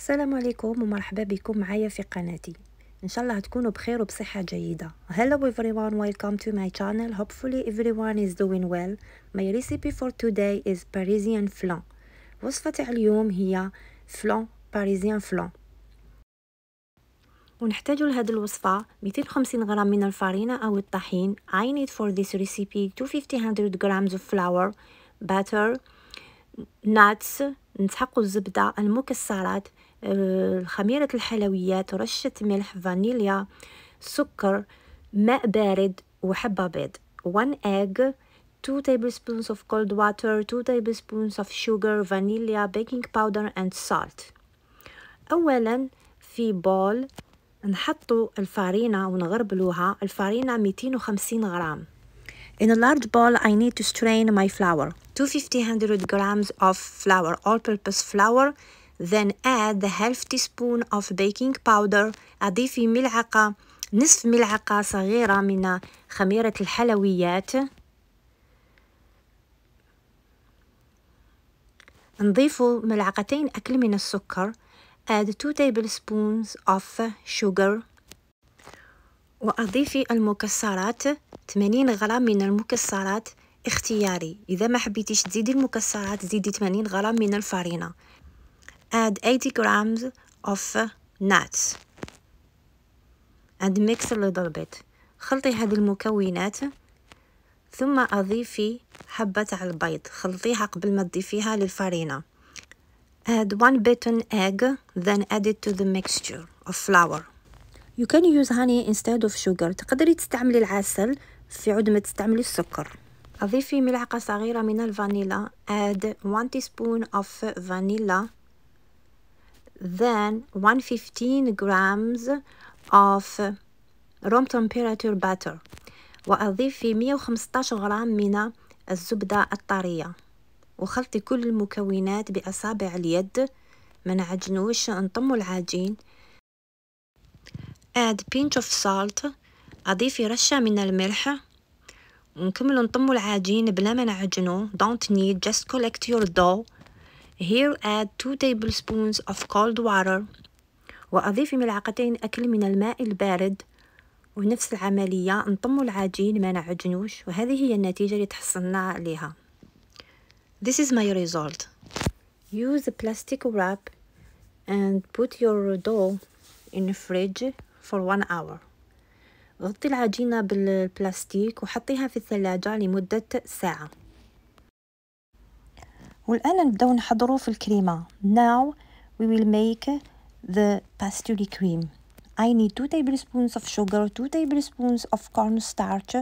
السلام عليكم ومرحبا بكم معايا في قناتي ان شاء الله تكونوا بخير وبصحه جيده hello everyone welcome to my channel hopefully everyone is doing well my recipe for today is parisian flan وصفه تاع اليوم هي فلان باريزيان فلان ونحتاج لهاد الوصفة 250 غرام من الفرينة أو الطحين I need for this recipe 250 grams of flour butter nuts نسحقوا الزبدة المكسرات خميرة الحلويات رشة ملح فانيليا سكر ماء بارد وحبة بيض 1 egg 2 tablespoons of cold water 2 tablespoons of sugar vanilla baking powder and salt اولا في بول نحط الفارينة ونغربلوها الفارينة 250 غرام In a large bowl I need to strain my flour 250 grams of flour all purpose flour then add the half teaspoon of baking powder أضيفي ملعقة نصف ملعقة صغيرة من خميرة الحلويات نضيف ملعقتين أكل من السكر add 2 tablespoons of sugar وأضيفي المكسرات 80 غرام من المكسرات اختياري إذا ما حبيتيش تزيدي المكسرات زيدي 80 غرام من الفارينة add 80 grams of uh, nuts and mix a little bit خلطي هذه المكونات ثم أضيفي حبة البيض خلطيها قبل ما تضيفيها للفرينة add one beaten egg then add it to the mixture of flour you can use honey instead of sugar تقدري تستعملي العسل في عود ما تستعملي السكر أضيفي ملعقة صغيرة من الفانيلا add one teaspoon of vanilla than 115 grams of room temperature butter وأضيفي 115 غرام من الزبدة الطرية وخلطي كل المكونات بأصابع اليد ما نعجنوش نطمو العجين add pinch of salt أضيفي رشة من الملح ونكمل نطمو العجين بلا ما نعجنو don't need just collect your dough Here add 2 tablespoons of cold water وأضيفي ملعقتين أكل من الماء البارد ونفس العملية نطم العجين ما نعجنوش وهذه هي النتيجة اللي تحصلنا عليها This is my result Use a plastic wrap and put your dough in the fridge for one hour غطي العجينة بالبلاستيك وحطيها في الثلاجة لمدة ساعة والآن نبداو نحضره في الكريمة now we will make the pastry cream I need 2 tablespoons of sugar, 2 tablespoons of cornstarch,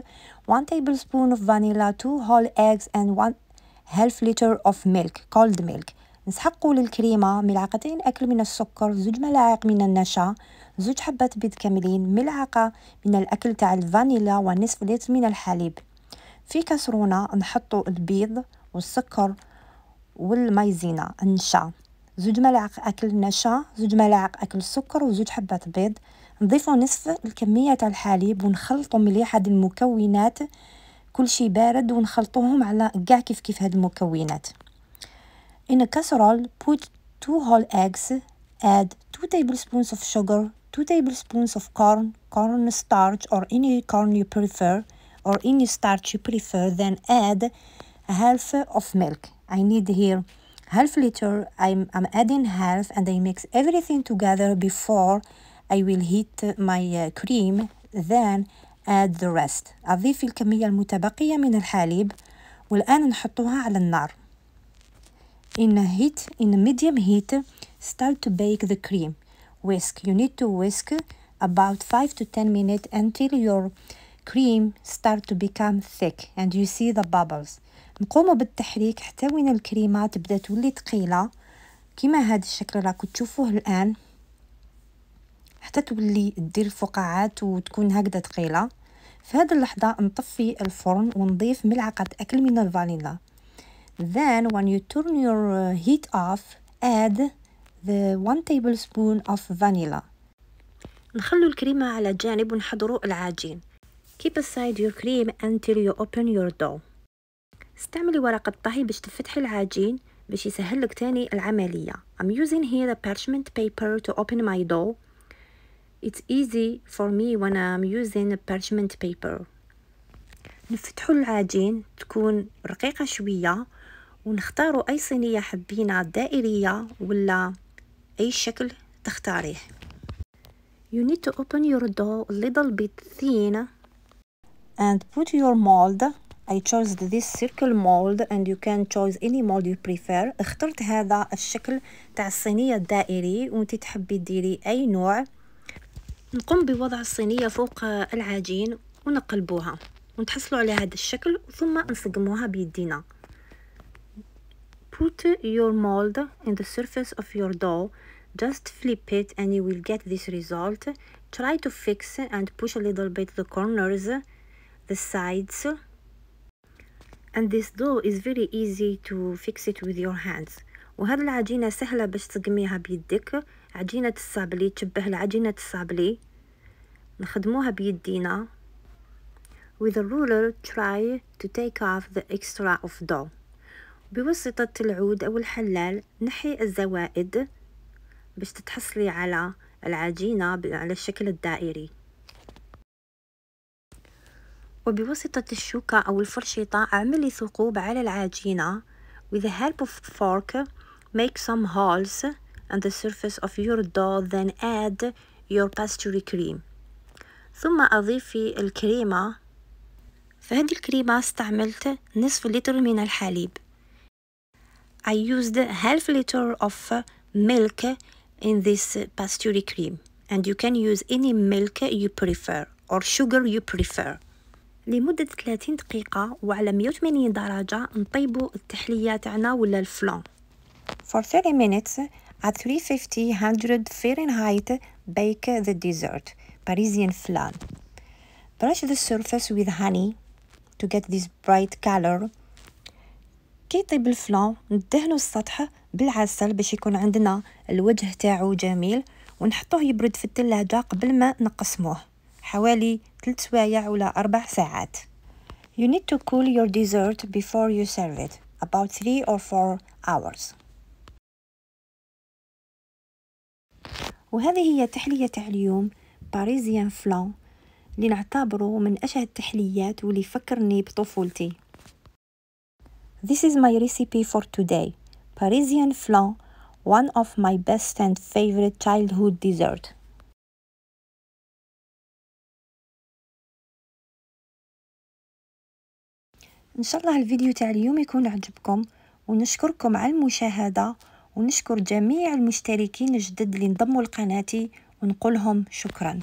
1 tablespoon of vanilla, 2 whole eggs and 1 half liter of milk, cold milk. نسحقوا للكريمة ملعقتين أكل من السكر زوج ملاعق من النشا زوج حبات بيض كاملين ملعقة من الأكل تاع الفانيلا ونصف لتر من الحليب في كسرونة نحطوا البيض والسكر والمايزينا النشا زوج ملاعق اكل نشا زوج ملاعق اكل سكر وزوج حبات بيض نضيفوا نصف الكميه تاع الحليب ونخلطوا مليح هاد المكونات كل شيء بارد ونخلطوهم على كاع كيف كيف هاد المكونات in a casserole put two whole eggs add 2 tablespoons of sugar 2 tablespoons of corn corn starch or any corn you prefer or any starch you prefer then add half of milk I need here half liter I'm, I'm adding half and I mix everything together before I will heat my uh, cream then add the rest أضيف الكمية المتبقية من الحليب والآن نحطوها على النار In heat, in medium heat, start to bake the cream. Whisk. You need to whisk about 5 to 10 minutes until your cream start to become thick and you see the bubbles. نقوموا بالتحريك حتى وين الكريمه تبدا تولي ثقيله كما هذا الشكل راكم تشوفوه الان حتى تولي دير الفقاعات وتكون هكذا ثقيله في هذه اللحظه نطفي الفرن ونضيف ملعقه اكل من الفانيلا then when you turn your heat off add the 1 tablespoon of vanilla نخلو الكريمه على جانب ونحضروا العجين keep aside your cream until you open your dough استعملي ورقة طهي باش تفتحي العجين باش يسهل لك تاني العملية I'm using here the parchment paper to open my dough It's easy for me when I'm using the parchment paper نفتحوا العجين تكون رقيقة شوية ونختاروا أي صينية حبينا دائرية ولا أي شكل تختاريه You need to open your dough a little bit thin and put your mold I chose this circle mold and you can choose any mold you prefer اخترت هذا الشكل تاع الصينية الدائري وانت تحبي ديري اي نوع نقوم بوضع الصينية فوق العجين ونقلبوها ونتحصلوا على هذا الشكل ثم نسقموها بيدينا put your mold in the surface of your dough just flip it and you will get this result try to fix and push a little bit the corners the sides and this dough is very easy to fix it with your hands وهذه العجينة سهلة باش تقميها بيدك عجينة الصابلي تشبه لعجينة الصابلي نخدموها بيدينا with a ruler try to take off the extra of dough بواسطة العود أو الحلال نحي الزوائد باش تتحصلي على العجينة على الشكل الدائري وبواسطة الشوكة أو الفرشيطة اعملي ثقوب على العجينة with the help of fork make some holes on the surface of your dough then add your pastry cream ثم أضيفي الكريمة فهذه الكريمة استعملت نصف لتر من الحليب I used half liter of milk in this pastry cream and you can use any milk you prefer or sugar you prefer لمدة 30 دقيقة وعلى 180 درجة نطيبو التحلية تاعنا ولا الفلون For 30 minutes at 350 100 Fahrenheit bake the dessert Parisian flan Brush the surface with honey to get this bright color كي يطيب الفلان ندهنو السطح بالعسل باش يكون عندنا الوجه تاعو جميل ونحطوه يبرد في التلاجة قبل ما نقسموه حوالي 3 سوايع ولا 4 ساعات You need to cool your dessert before you serve it about 3 or 4 hours وهذه هي تحلية تاع اليوم باريزيان فلان اللي نعتبره من أشهى التحليات واللي فكرني بطفولتي This is my recipe for today Parisian flan one of my best and favorite childhood desserts. ان شاء الله الفيديو تاع اليوم يكون عجبكم ونشكركم على المشاهده ونشكر جميع المشتركين الجدد اللي انضموا لقناتي ونقولهم شكرا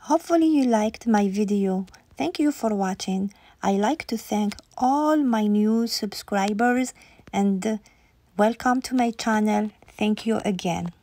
Hopefully you liked my video. Thank you for watching. I like to thank all my new subscribers and welcome to my channel. Thank you again.